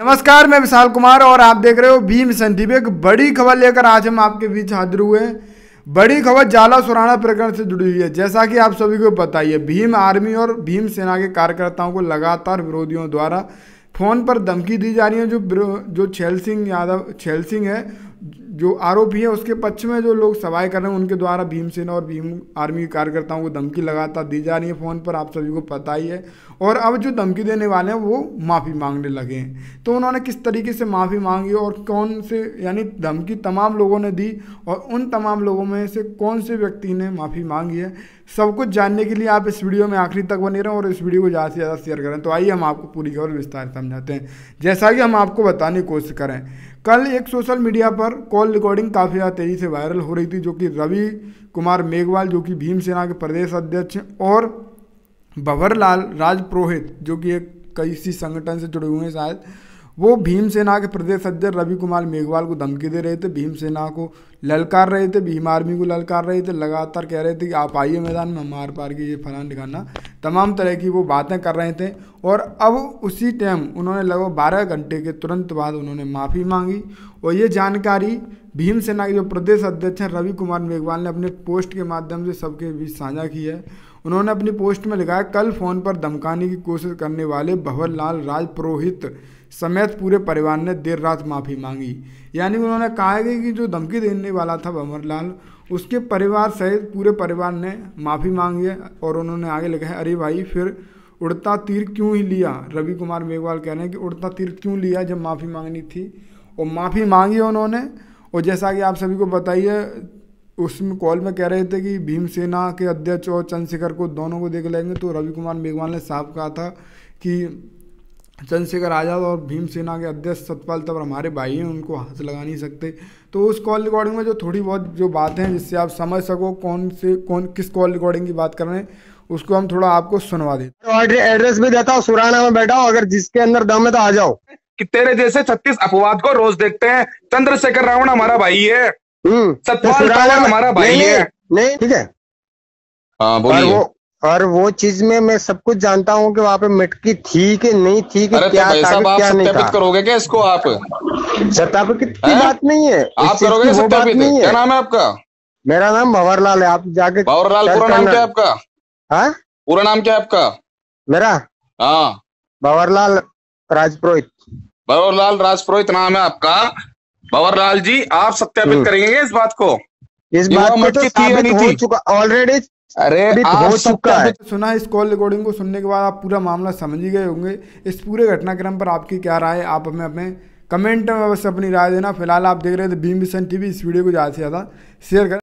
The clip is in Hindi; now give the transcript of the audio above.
नमस्कार मैं विशाल कुमार और आप देख रहे हो भीम सन एक बड़ी खबर लेकर आज हम आपके बीच हाजिर हुए हैं बड़ी खबर जाला सुराना प्रकरण से जुड़ी हुई है जैसा कि आप सभी को पता ही है भीम आर्मी और भीम सेना के कार्यकर्ताओं को लगातार विरोधियों द्वारा फोन पर धमकी दी जा रही है जो जो छैल सिंह यादव छैल सिंह है जो आरोपी है उसके पक्ष में जो लोग सवाई कर रहे हैं उनके द्वारा भीमसेन और भीम आर्मी के कार्यकर्ताओं को धमकी लगातार दी जा रही है फ़ोन पर आप सभी को पता ही है और अब जो धमकी देने वाले हैं वो माफ़ी मांगने लगे हैं तो उन्होंने किस तरीके से माफ़ी मांगी और कौन से यानी धमकी तमाम लोगों ने दी और उन तमाम लोगों में से कौन से व्यक्ति ने माफ़ी मांगी है सब कुछ जानने के लिए आप इस वीडियो में आखिरी तक बने रहें और इस वीडियो को ज़्यादा से ज़्यादा शेयर करें तो आइए हम आपको पूरी खबर विस्तार समझाते हैं जैसा कि हम आपको बताने की कोशिश करें कल एक सोशल मीडिया पर कॉल रिकॉर्डिंग काफ़ी ज़्यादा तेज़ी से वायरल हो रही थी जो कि रवि कुमार मेघवाल जो कि भीमसेना के प्रदेश अध्यक्ष और भंवरलाल लाल राजपुरोहित जो कि एक कई सी संगठन से जुड़े हुए हैं शायद वो भीमसेना के प्रदेश अध्यक्ष रवि कुमार मेघवाल को धमकी दे रहे थे भीमसेना को ललकार रहे थे भीम आर्मी को ललकार रहे थे लगातार कह रहे थे कि आप आइए मैदान में हमार पार की ये फलान दिखाना तमाम तरह की वो बातें कर रहे थे और अब उसी टाइम उन्होंने लगभग बारह घंटे के तुरंत बाद उन्होंने माफ़ी मांगी और ये जानकारी भीमसेना के जो प्रदेश अध्यक्ष हैं रवि कुमार मेघवाल ने अपने पोस्ट के माध्यम से सबके बीच साझा की है उन्होंने अपनी पोस्ट में लिखा है कल फ़ोन पर धमकाने की कोशिश करने वाले भंवर लाल राजपुरोहित समेत पूरे परिवार ने देर रात माफ़ी मांगी यानी उन्होंने कहा है कि जो धमकी देने वाला था भंवर लाल उसके परिवार सहित पूरे परिवार ने माफ़ी मांगी है और उन्होंने आगे लिखा है अरे भाई फिर उड़ता तीर क्यों ही लिया रवि कुमार मेघवाल कह रहे हैं कि उड़ता तीर क्यों लिया जब माफ़ी मांगनी थी और माफ़ी मांगी उन्होंने और जैसा कि आप सभी को बताइए उसमें कॉल में कह रहे थे कि भीमसेना के अध्यक्ष और चंद्रशेखर को दोनों को देख लेंगे तो रवि कुमार मेघवाल ने साफ कहा था कि चंद्रशेखर आज़ाद और भीमसेना के अध्यक्ष सतपाल तब हमारे भाई हैं उनको हाथ लगा नहीं सकते तो उस कॉल रिकॉर्डिंग में जो थोड़ी बहुत जो बातें हैं जिससे आप समझ सको कौन से कौन किस कॉल रिकॉर्डिंग की बात कर रहे हैं उसको हम थोड़ा आपको सुनवा देते ऑर्डर एड्रेस भी देता हूँ सुराना में बैठा हो अगर जिसके अंदर दम है तो आ जाओ कि तेरे जैसे छत्तीस अपवाद को रोज देखते हैं चंद्रशेखर रावण हमारा भाई है हम्म। सतपाल तो रावत हमारा भाई है नहीं ठीक है हाँ बोलिए और वो चीज में मैं सब कुछ जानता हूँ कि वहाँ पे मिटकी थी कि नहीं थी कि तो क्या तो था क्या नहीं था करोगे क्या इसको आप सत्यापित तो कितनी बात नहीं है आप करोगे सत्यापित नहीं है क्या नाम है आपका मेरा नाम भंवरलाल है आप जाके भंवरलाल पूरा नाम क्या आपका हाँ पूरा नाम क्या आपका मेरा हाँ भंवरलाल राजपुरोहित भंवरलाल राजपुरोहित नाम है आपका लाल जी आप सत्यापित हम्म। करेंगे इस बात को इस बात को तो साबित हो चुका ऑलरेडी अरे हो चुका है सुना इस कॉल रिकॉर्डिंग को सुनने के बाद आप पूरा मामला समझ ही गए होंगे इस पूरे घटनाक्रम पर आपकी क्या राय है आप हमें अपने कमेंट में बस अपनी राय देना फिलहाल आप देख रहे थे भीम भीषण टीवी इस वीडियो को ज़्यादा से ज़्यादा शेयर कर